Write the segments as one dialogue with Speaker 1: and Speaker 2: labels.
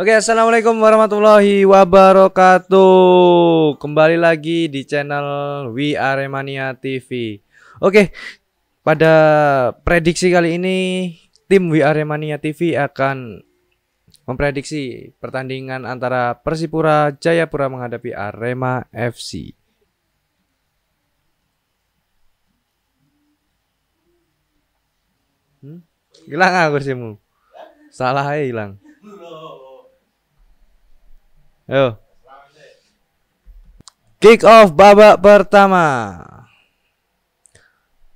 Speaker 1: Oke, assalamualaikum warahmatullahi wabarakatuh. Kembali lagi di channel We Mania TV. Oke, pada prediksi kali ini tim We Mania TV akan memprediksi pertandingan antara Persipura Jayapura menghadapi Arema FC. Hmm? Hilang ah kursimu. Salah aja hilang. yo Kick off babak pertama.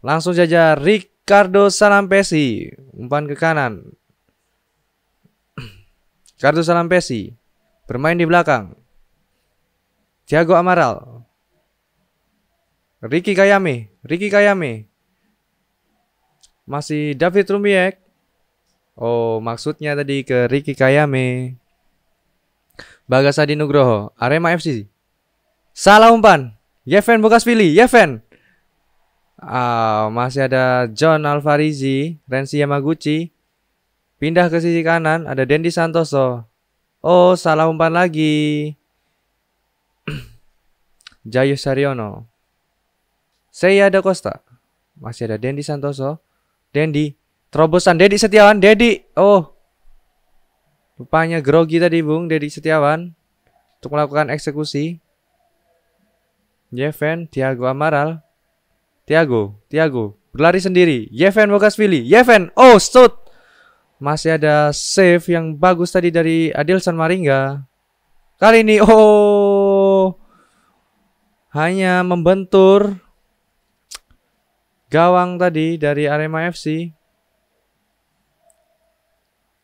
Speaker 1: Langsung saja Ricardo Salampesi umpan ke kanan. Ricardo Salampesi bermain di belakang. Thiago Amaral. Ricky Kayame, Ricky Kayame masih David Rumiek. Oh, maksudnya tadi ke Ricky Kayame. Bagas Adi Nugroho, Arema FC. Salah umpan. Yeven Bokasvili, Yeven. Ah, masih ada John Alvarizi, Renzi Yamaguchi. Pindah ke sisi kanan, ada Dendi Santoso. Oh, salah umpan lagi. Jayu Saryono. Saya ada Costa. Masih ada Dendi Santoso. Dendi. Terobosan Dedi Setiawan. Dedi. Oh. Rupanya grogi tadi Bung Dedi Setiawan. Untuk melakukan eksekusi. Yeven. Tiago Amaral. Tiago. Tiago. Berlari sendiri. Yeven Bogasvili. Yeven. Oh shoot. Masih ada save yang bagus tadi dari Adilson Maringa. Kali ini oh hanya membentur gawang tadi dari Arema FC.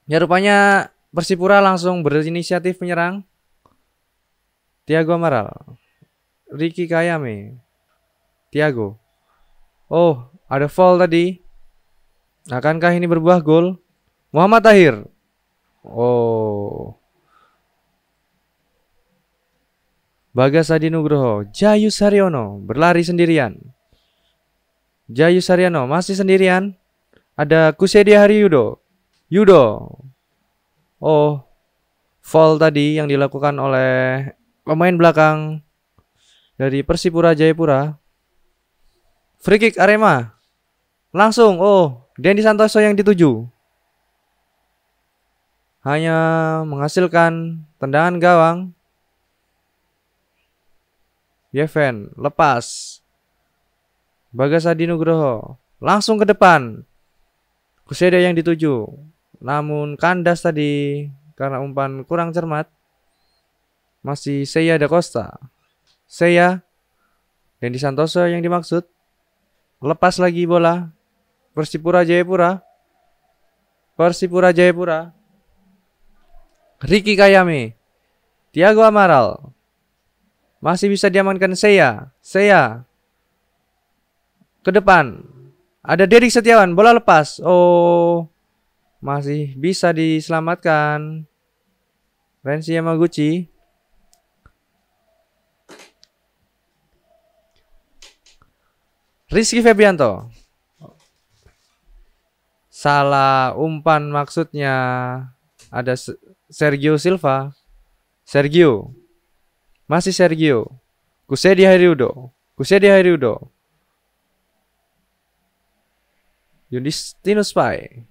Speaker 1: Ya rupanya Persipura langsung berinisiatif menyerang. Tiago Amaral, Ricky Kayame, Tiago. Oh, ada foul tadi. Akankah ini berbuah gol? Muhammad Tahir. Oh. Bagas Adi Nugroho, Jayus Haryono berlari sendirian. Jayu Saryano masih sendirian. Ada Kusedia Hari Yudo. Yudo. Oh, fall tadi yang dilakukan oleh pemain belakang dari Persipura Jayapura. Free kick Arema. Langsung, oh, Dendi Santoso yang dituju. Hanya menghasilkan tendangan gawang. Yeven lepas Bagas Adi langsung ke depan. Kuseda yang dituju. Namun kandas tadi karena umpan kurang cermat. Masih Seiya Da Costa. dan di Santoso yang dimaksud. Lepas lagi bola. Persipura Jayapura. Persipura Jayapura. Ricky Kayame. Tiago Amaral. Masih bisa diamankan Seiya. Seiya ke depan. Ada Derek Setiawan, bola lepas. Oh, masih bisa diselamatkan. Renzi Yamaguchi. Rizky Febianto. Salah umpan maksudnya ada Sergio Silva. Sergio. Masih Sergio. Kusedi Heriudo. Kusedi Heriudo. Yudhistinus Pai.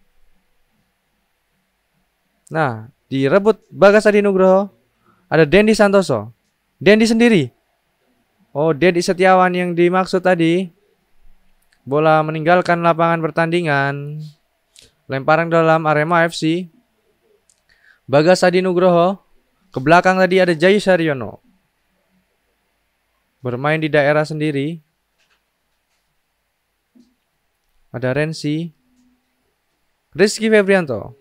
Speaker 1: Nah, direbut Bagas Adi Nugroho. Ada Dendi Santoso. Dendi sendiri. Oh, Dendi Setiawan yang dimaksud tadi. Bola meninggalkan lapangan pertandingan. Lemparan dalam Arema FC. Bagas Adi Nugroho. Ke belakang tadi ada Jayus Saryono. Bermain di daerah sendiri. Ada Rensi. Rizky Febrianto.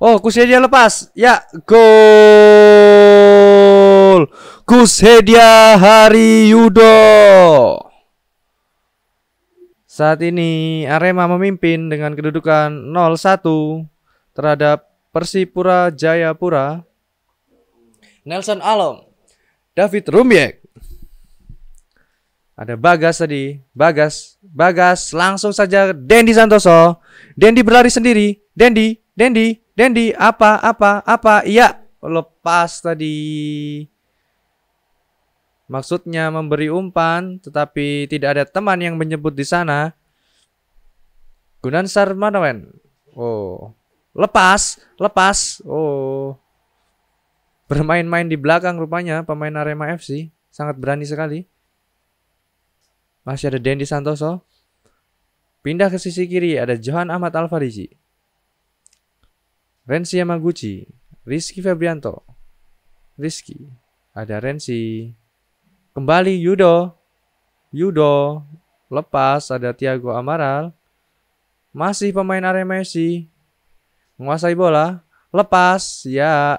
Speaker 1: Oh, kusedia lepas. Ya, gol. kusedia Hari Yudo. Saat ini Arema memimpin dengan kedudukan 0-1 terhadap Persipura Jayapura. Nelson Alom, David Rumbiek, ada Bagas tadi, Bagas, Bagas, langsung saja Dendi Santoso. Dendi berlari sendiri, Dendi, Dendi, Dendi, apa, apa, apa, iya, lepas tadi. Maksudnya memberi umpan, tetapi tidak ada teman yang menyebut di sana. Gunan Sarmanawen, oh, lepas, lepas, oh. Bermain-main di belakang rupanya pemain Arema FC, sangat berani sekali masih ada Dendi Santoso. Pindah ke sisi kiri ada Johan Ahmad Alfarisi. Renzi Yamaguchi, Rizky Febrianto, Rizky, ada Renzi. Kembali Yudo, Yudo, lepas ada Tiago Amaral. Masih pemain Arema FC, menguasai bola, lepas ya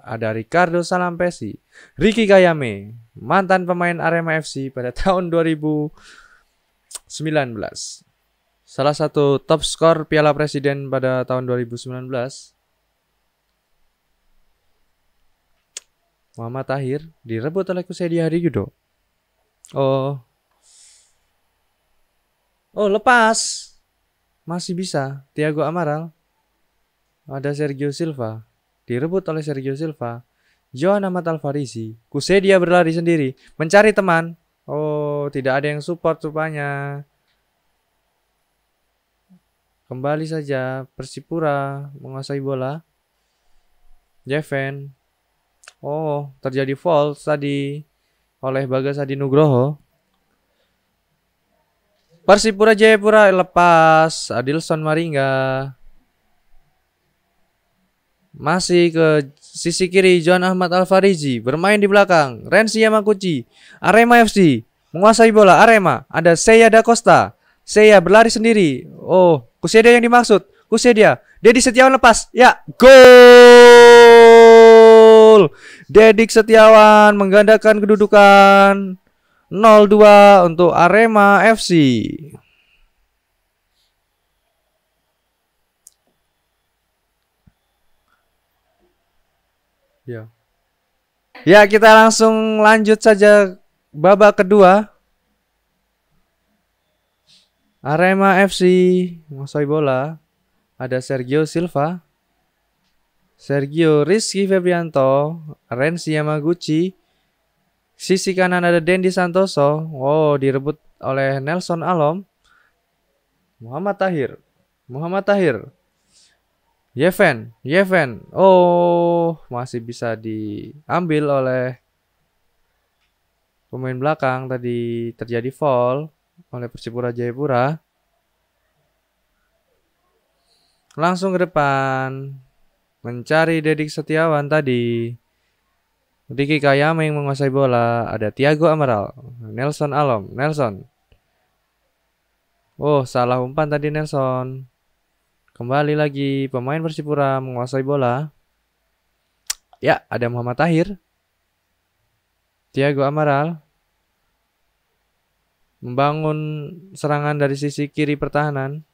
Speaker 1: ada Ricardo Salampesi, Ricky Kayame, mantan pemain Arema FC pada tahun 2019. Salah satu top skor Piala Presiden pada tahun 2019. Muhammad Tahir direbut oleh Kusedi Hari Yudo. Oh. Oh, lepas. Masih bisa. Tiago Amaral. Ada Sergio Silva. Direbut oleh Sergio Silva. Yohan Ahmad Farisi, kuse dia berlari sendiri, mencari teman. Oh, tidak ada yang support rupanya. Kembali saja Persipura menguasai bola. Jeven. Oh, terjadi foul tadi oleh Bagas Adi Nugroho. Persipura Jayapura lepas Adilson Maringa Masih ke Sisi kiri Johan Ahmad Alfarizi bermain di belakang. Renzi Yamakuchi Arema FC menguasai bola Arema. Ada Seya Da Costa. Seya berlari sendiri. Oh, Kusedia yang dimaksud. Kusedia. Dedi Setiawan lepas. Ya, gol. Dedik Setiawan menggandakan kedudukan 0-2 untuk Arema FC. Ya. Ya, kita langsung lanjut saja babak kedua. Arema FC menguasai bola. Ada Sergio Silva, Sergio Rizky Febrianto, Renzi Yamaguchi. Sisi kanan ada Dendi Santoso. Wow, direbut oleh Nelson Alom. Muhammad Tahir. Muhammad Tahir Yeven, Yeven. Oh, masih bisa diambil oleh pemain belakang tadi terjadi foul oleh Persipura Jayapura. Langsung ke depan mencari Dedik Setiawan tadi. Ricky Kayame yang menguasai bola, ada Tiago Amaral, Nelson Alom, Nelson. Oh, salah umpan tadi Nelson. Kembali lagi pemain Persipura menguasai bola. Ya, ada Muhammad Tahir. Tiago Amaral membangun serangan dari sisi kiri pertahanan.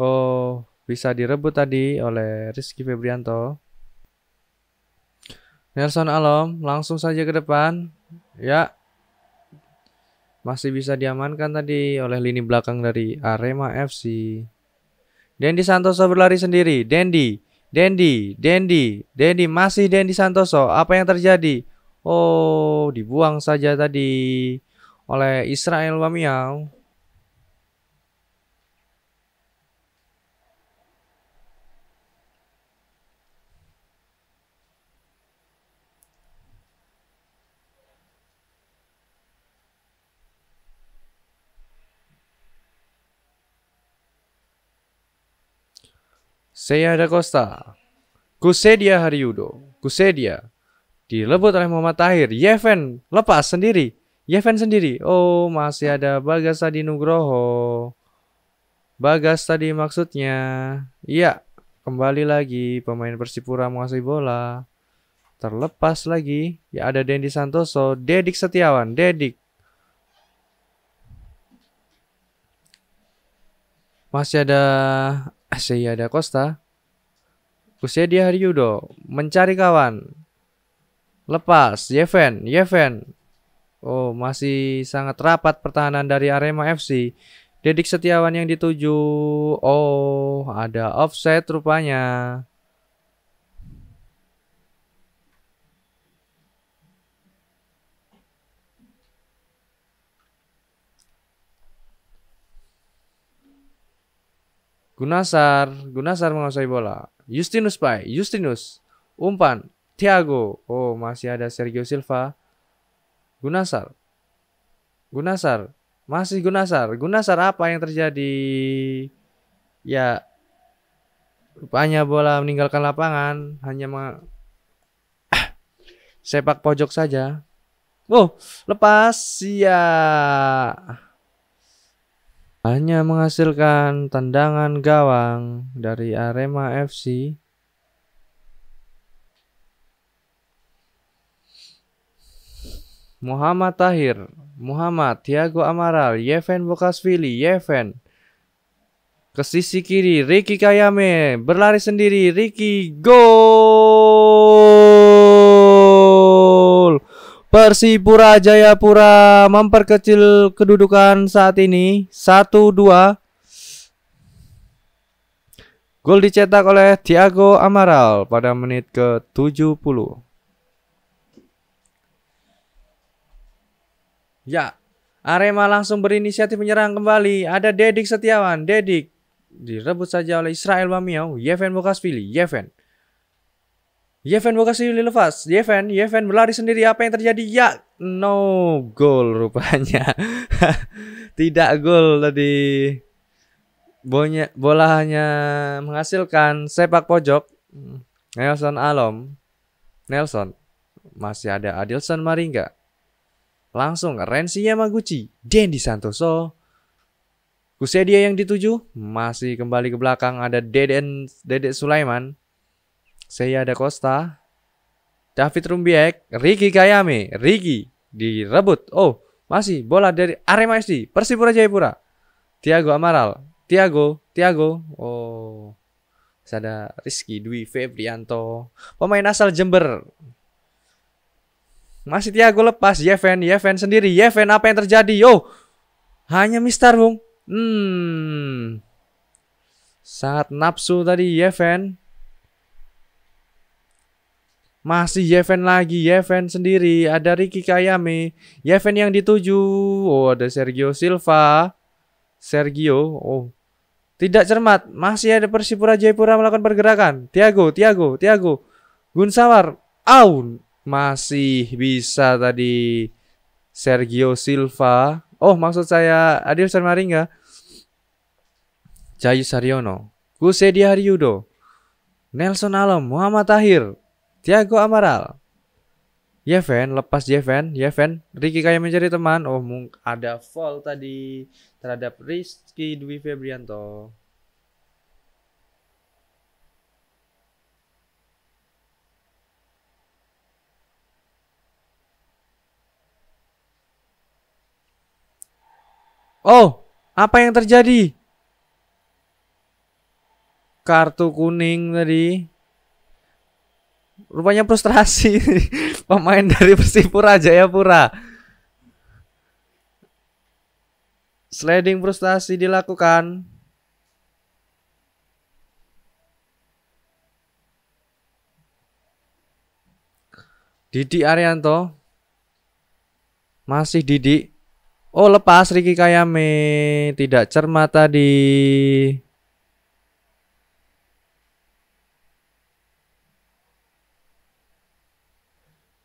Speaker 1: Oh, bisa direbut tadi oleh Rizky Febrianto. Nelson Alom langsung saja ke depan. Ya, masih bisa diamankan tadi oleh lini belakang dari Arema FC. Dendi Santoso berlari sendiri. Dendi, Dendi, Dendi, Dendi masih Dendi Santoso. Apa yang terjadi? Oh, dibuang saja tadi oleh Israel Wamiau. Seiya Da Costa, Kusedia Hariudo, Kusedia dilebut oleh Muhammad Tahir, Yeven lepas sendiri, Yeven sendiri. Oh, masih ada Bagas Tadi Nugroho. Bagas tadi maksudnya. Iya, kembali lagi pemain Persipura menguasai bola. Terlepas lagi, ya ada Dendi Santoso, Dedik Setiawan, Dedik. Masih ada Seiada Costa, Kusedi Haryudo mencari kawan. Lepas Yeven, Yeven. Oh, masih sangat rapat pertahanan dari Arema FC. Dedik Setiawan yang dituju. Oh, ada offset rupanya. Gunasar, Gunasar menguasai bola. Justinus Pai, Justinus, umpan, Thiago. Oh, masih ada Sergio Silva. Gunasar. Gunasar, masih Gunasar. Gunasar apa yang terjadi? Ya, rupanya bola meninggalkan lapangan, hanya ma sepak pojok saja. Oh, lepas ya hanya menghasilkan tendangan gawang dari Arema FC. Muhammad Tahir, Muhammad, Tiago Amaral, Yeven Bokasvili, Yeven. Ke sisi kiri, Ricky Kayame, berlari sendiri, Ricky, go! Persipura Jayapura memperkecil kedudukan saat ini 1-2. Gol dicetak oleh Thiago Amaral pada menit ke-70. Ya, Arema langsung berinisiatif menyerang kembali. Ada Dedik Setiawan, Dedik direbut saja oleh Israel Bamiau, Yeven Bokasvili, Yeven Yevan Bokasi lepas, Yevan, Yevan berlari sendiri. Apa yang terjadi? Ya, no goal rupanya. Tidak goal tadi. Bonya, bola hanya menghasilkan sepak pojok. Nelson Alom. Nelson. Masih ada Adilson Maringga. Langsung rensinya Yamaguchi. Dendi Santoso. Kusedia yang dituju. Masih kembali ke belakang. Ada Deden, Dedek Sulaiman. Saya ada Costa, David Rumbiek, Riki Kayame, Riki direbut. Oh, masih bola dari Arema SD, Persipura Jayapura. Tiago Amaral, Tiago, Tiago. Oh. saya ada Rizky Dwi Febrianto, pemain asal Jember. Masih Tiago lepas, Yeven, Yeven sendiri. Yeven apa yang terjadi? Yo. Oh, hanya Mister Hung. Hmm. Sangat nafsu tadi Yeven. Masih Yeven lagi, Yeven sendiri, ada Ricky Kayame, Yeven yang dituju, oh ada Sergio Silva, Sergio, oh tidak cermat, masih ada Persipura Jayapura melakukan pergerakan, Tiago, Tiago, Tiago, Gunsawar, Aun masih bisa tadi Sergio Silva, oh maksud saya Adil Sarmaringa, Jayu Saryono, Kusedi Haryudo, Nelson Alam, Muhammad Tahir, Tiago Amaral. Yeven, lepas Yeven, Yeven, Ricky kayak mencari teman. Oh, ada fall tadi terhadap Rizky Dwi Febrianto. Oh, apa yang terjadi? Kartu kuning tadi. Rupanya frustrasi pemain dari Persipura aja ya Pura. Sliding frustrasi dilakukan. Didi Arianto masih Didi. Oh lepas Riki Kayame tidak cermat tadi.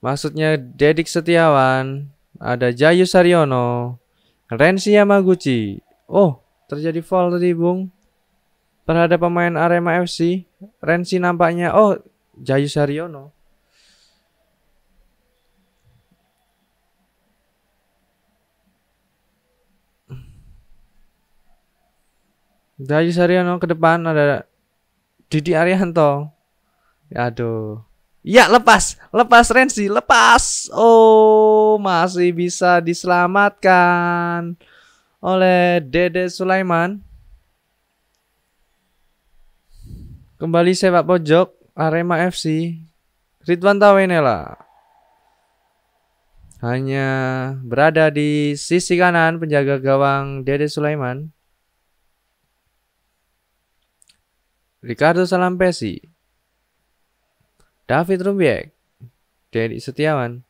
Speaker 1: Maksudnya Dedik Setiawan, ada Jayu Saryono, Renzi Yamaguchi. Oh, terjadi fall tadi, Bung. Terhadap pemain Arema FC, Renzi nampaknya oh, Jayu Saryono. Jayu Saryono ke depan ada Didi Arianto. Ya, aduh. Ya lepas, lepas Renzi, lepas. Oh, masih bisa diselamatkan oleh Dede Sulaiman. Kembali sepak pojok Arema FC. Ridwan Tawenela hanya berada di sisi kanan penjaga gawang Dede Sulaiman. Ricardo Salampesi David Rumbiek, Denny Setiawan,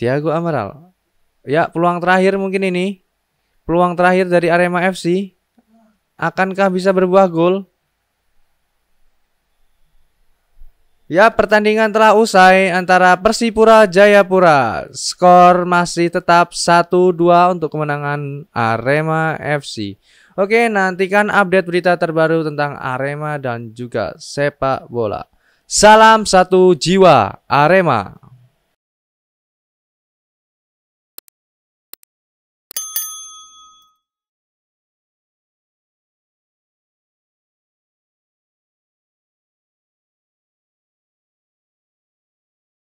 Speaker 1: Tiago Amaral. Ya, peluang terakhir mungkin ini. Peluang terakhir dari Arema FC. Akankah bisa berbuah gol? Ya, pertandingan telah usai antara Persipura Jayapura. Skor masih tetap 1-2 untuk kemenangan Arema FC. Oke, nantikan update berita terbaru tentang Arema dan juga sepak bola. Salam satu jiwa Arema.